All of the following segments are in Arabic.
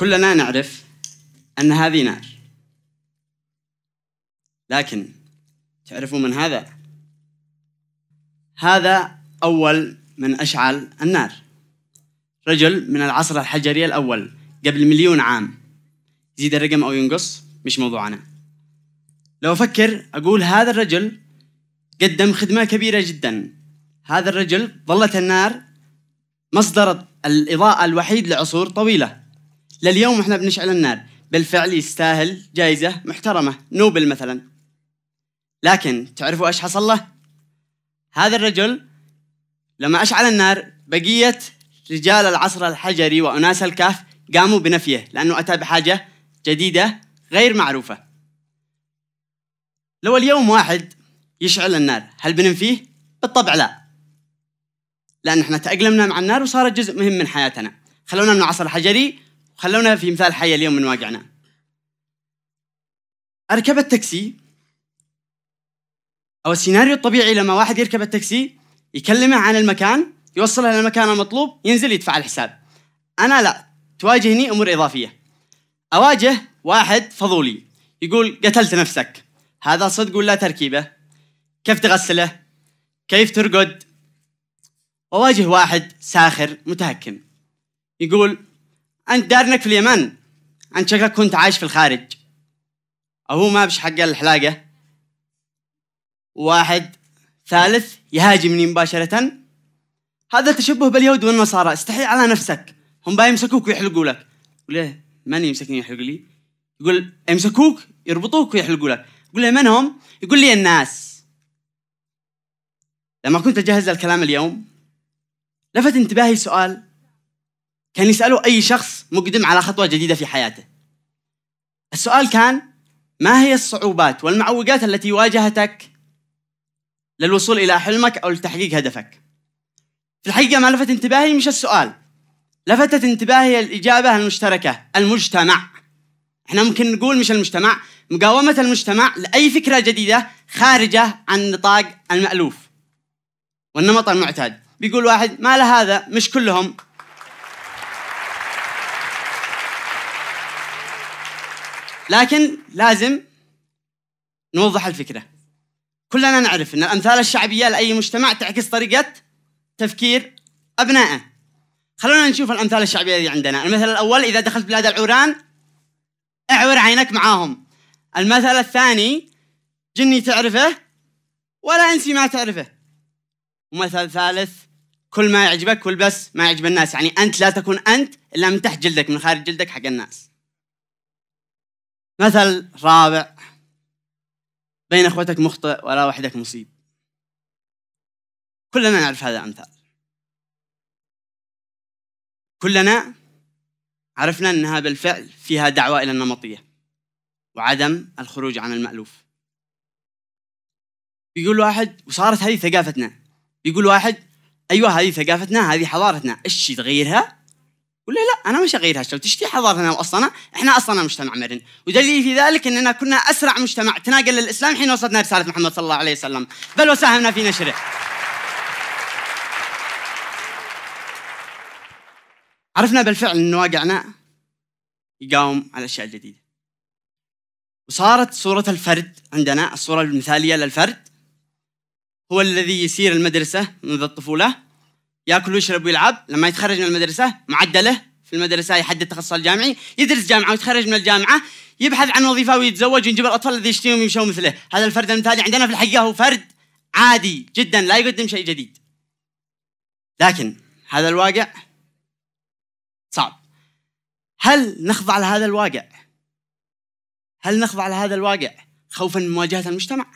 كلنا نعرف أن هذه نار لكن تعرفوا من هذا هذا أول من أشعل النار رجل من العصر الحجري الأول قبل مليون عام زيد الرقم أو ينقص مش موضوعنا لو أفكر أقول هذا الرجل قدم خدمة كبيرة جدا هذا الرجل ظلت النار مصدر الإضاءة الوحيد لعصور طويلة لليوم احنا بنشعل النار بالفعل يستاهل جائزة محترمة نوبل مثلا لكن تعرفوا ايش حصل له؟ هذا الرجل لما اشعل النار بقية رجال العصر الحجري وأناس الكهف قاموا بنفيه لأنه أتى بحاجة جديدة غير معروفة لو اليوم واحد يشعل النار هل بننفيه؟ بالطبع لا لأن احنا تأقلمنا مع النار وصارت جزء مهم من حياتنا خلونا من العصر الحجري خلونا في مثال حي اليوم من واقعنا أركب التاكسي أو السيناريو الطبيعي لما واحد يركب التاكسي يكلمه عن المكان يوصله للمكان المطلوب ينزل يدفع الحساب أنا لا تواجهني أمور إضافية أواجه واحد فضولي يقول قتلت نفسك هذا صدق ولا تركيبة كيف تغسله كيف ترقد أواجه واحد ساخر متهكم يقول انت دارنك في اليمن انت شكلك كنت عايش في الخارج او ما بش حق الحلاقه واحد ثالث يهاجمني مباشره هذا تشبه باليهود والنصارى استحي على نفسك هم بيمسكوك ويحلقوا لك ليه من يمسكني يحلق لي يقول يمسكوك يربطوك ويحلقوا لك يقول له من هم يقول لي الناس لما كنت اجهز الكلام اليوم لفت انتباهي سؤال كان يسأله أي شخص مقدم على خطوة جديدة في حياته السؤال كان ما هي الصعوبات والمعوقات التي واجهتك للوصول إلى حلمك أو لتحقيق هدفك في الحقيقة ما لفت انتباهي مش السؤال لفتت انتباهي الإجابة المشتركة المجتمع احنا ممكن نقول مش المجتمع مقاومة المجتمع لأي فكرة جديدة خارجة عن نطاق المألوف والنمط المعتاد بيقول واحد ما هذا مش كلهم لكن لازم نوضح الفكرة كلنا نعرف أن الأمثال الشعبية لأي مجتمع تعكس طريقة تفكير أبنائه خلونا نشوف الأمثال الشعبية اللي عندنا المثل الأول إذا دخلت بلاد العوران اعور عينك معاهم المثل الثاني جني تعرفه ولا انسي ما تعرفه ومثل ثالث كل ما يعجبك كل بس ما يعجب الناس يعني انت لا تكون انت الا من تحت جلدك من خارج جلدك حق الناس مثل رابع بين اخوتك مخطئ ولا وحدك مصيب كلنا نعرف هذا الامثال كلنا عرفنا انها بالفعل فيها دعوه الى النمطيه وعدم الخروج عن المالوف بيقول واحد وصارت هذه ثقافتنا بيقول واحد ايوه هذه ثقافتنا هذه حضارتنا ايش تغيرها ولا لا انا مش اغيرها شلون تشتي حضارتنا واصلنا احنا اصلنا مجتمع مرن ودليل في ذلك اننا كنا اسرع مجتمع تناقل للاسلام حين وصلتنا رساله محمد صلى الله عليه وسلم بل وساهمنا في نشره عرفنا بالفعل ان واقعنا يقاوم على اشياء جديده وصارت صوره الفرد عندنا الصوره المثاليه للفرد هو الذي يسير المدرسه منذ الطفوله ياكل ويشرب ويلعب لما يتخرج من المدرسه معدله في المدرسه يحدد تخصصه الجامعي يدرس جامعه ويتخرج من الجامعه يبحث عن وظيفه ويتزوج وينجب الاطفال الذي يشتيهم يمشون مثله هذا الفرد المثالي عندنا في الحقيقه هو فرد عادي جدا لا يقدم شيء جديد لكن هذا الواقع صعب هل نخضع لهذا الواقع هل نخضع لهذا الواقع خوفا من مواجهه المجتمع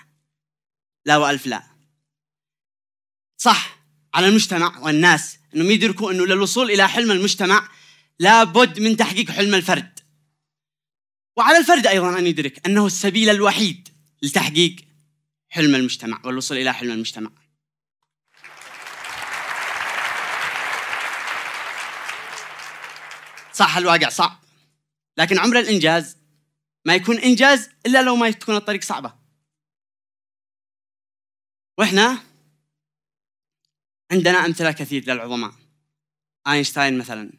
لا والف لا صح على المجتمع والناس انهم يدركوا انه للوصول الى حلم المجتمع لابد من تحقيق حلم الفرد وعلى الفرد ايضا ان يدرك انه السبيل الوحيد لتحقيق حلم المجتمع والوصول الى حلم المجتمع صح الواقع صعب لكن عمر الانجاز ما يكون انجاز الا لو ما تكون الطريق صعبه واحنا عندنا أمثلة كثير للعظماء أينشتاين مثلا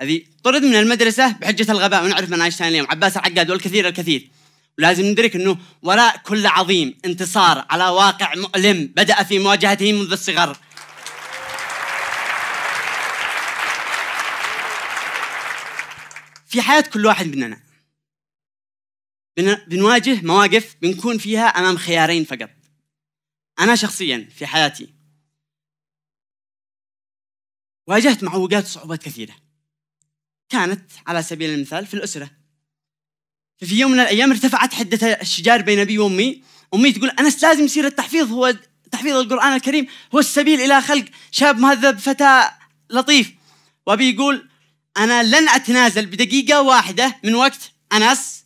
هذه طرد من المدرسة بحجة الغباء ونعرف من أينشتاين اليوم عباس العقاد والكثير الكثير ولازم ندرك أنه وراء كل عظيم انتصار على واقع مؤلم بدأ في مواجهته منذ الصغر في حياة كل واحد مننا بنواجه مواقف بنكون فيها أمام خيارين فقط أنا شخصيا في حياتي واجهت معوقات وصعوبات كثيرة كانت على سبيل المثال في الأسرة ففي يوم من الأيام ارتفعت حدة الشجار بين أبي وأمي أمي تقول أنس لازم يصير التحفيظ هو تحفيظ القرآن الكريم هو السبيل إلى خلق شاب مهذب فتى لطيف وأبي يقول أنا لن أتنازل بدقيقة واحدة من وقت أنس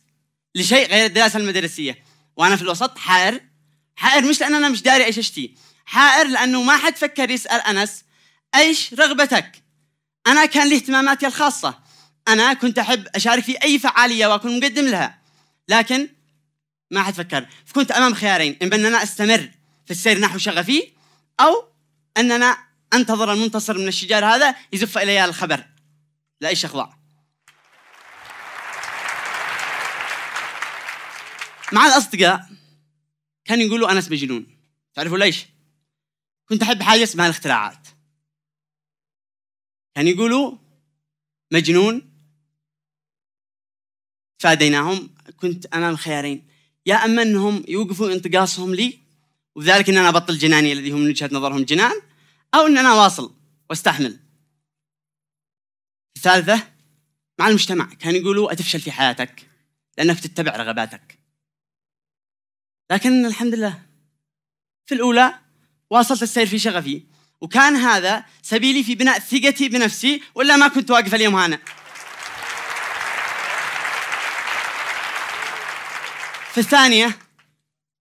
لشيء غير الدراسة المدرسية وأنا في الوسط حائر حائر مش لأن أنا مش داري إيش أشتي حائر لأنه ما حد فكر يسأل أنس ايش رغبتك؟ انا كان لي اهتماماتي الخاصه انا كنت احب اشارك في اي فعاليه واكون مقدم لها لكن ما حد فكر فكنت امام خيارين ان انا استمر في السير نحو شغفي او اننا انتظر المنتصر من الشجار هذا يزف الي الخبر لا ايش اخضع مع الاصدقاء كانوا يقولوا انس مجنون تعرفوا ليش؟ كنت احب حاجه اسمها الاختراعات يعني يقولوا مجنون فاديناهم كنت امام خيارين يا اما انهم يوقفوا انتقاصهم لي وذلك ان انا ابطل جناني الذي هم من وجهه نظرهم جنان او ان انا واصل واستحمل الثالثه مع المجتمع كان يقولوا اتفشل في حياتك لانك تتبع رغباتك لكن الحمد لله في الاولى واصلت السير في شغفي وكان هذا سبيلي في بناء ثقتي بنفسي ولا ما كنت واقف اليوم هنا في الثانيه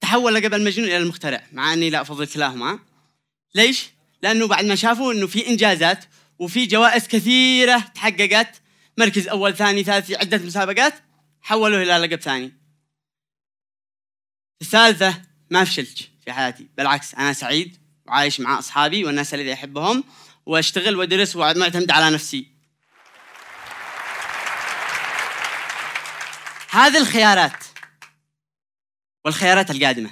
تحول لقب المجنون الى المخترع مع اني لا افضل كلاهما ليش لانه بعد ما شافوا انه في انجازات وفي جوائز كثيره تحققت مركز اول ثاني ثالث عده مسابقات حولوه الى لقب ثاني الثالثه ما فشلت في حياتي بالعكس انا سعيد وعايش مع اصحابي والناس الذي احبهم واشتغل وادرس ومعتمد على نفسي هذه الخيارات والخيارات القادمه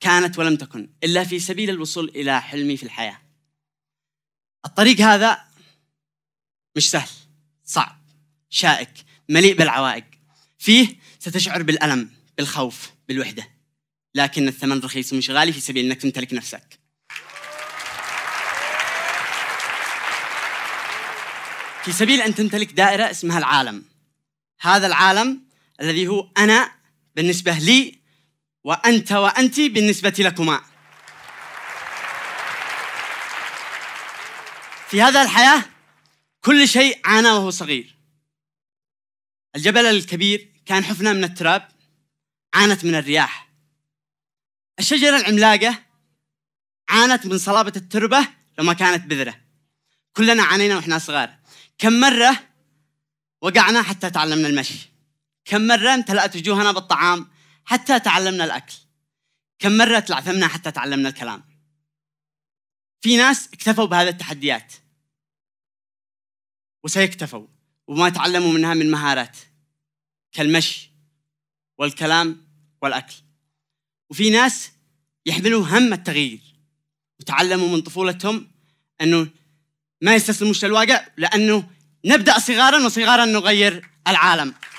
كانت ولم تكن الا في سبيل الوصول الى حلمي في الحياه الطريق هذا مش سهل صعب شائك مليء بالعوائق فيه ستشعر بالالم بالخوف بالوحده لكن الثمن رخيص وانشغالي في سبيل انك تمتلك نفسك في سبيل أن تمتلك دائرة اسمها العالم هذا العالم الذي هو أنا بالنسبة لي وأنت وأنت بالنسبة لكما في هذا الحياة كل شيء عانى وهو صغير الجبل الكبير كان حفنة من التراب عانت من الرياح الشجرة العملاقة عانت من صلابة التربة لما كانت بذرة كلنا عانينا وإحنا صغار كم مرة وقعنا حتى تعلمنا المشي كم مرة امتلأت وجوهنا بالطعام حتى تعلمنا الأكل كم مرة تلعثمنا حتى تعلمنا الكلام في ناس اكتفوا بهذه التحديات وسيكتفوا وما تعلموا منها من مهارات كالمشي والكلام والأكل وفي ناس يحملوا هم التغيير وتعلموا من طفولتهم أنه ما يستسلموش للواقع لأنه نبدأ صغارا وصغارا نغير العالم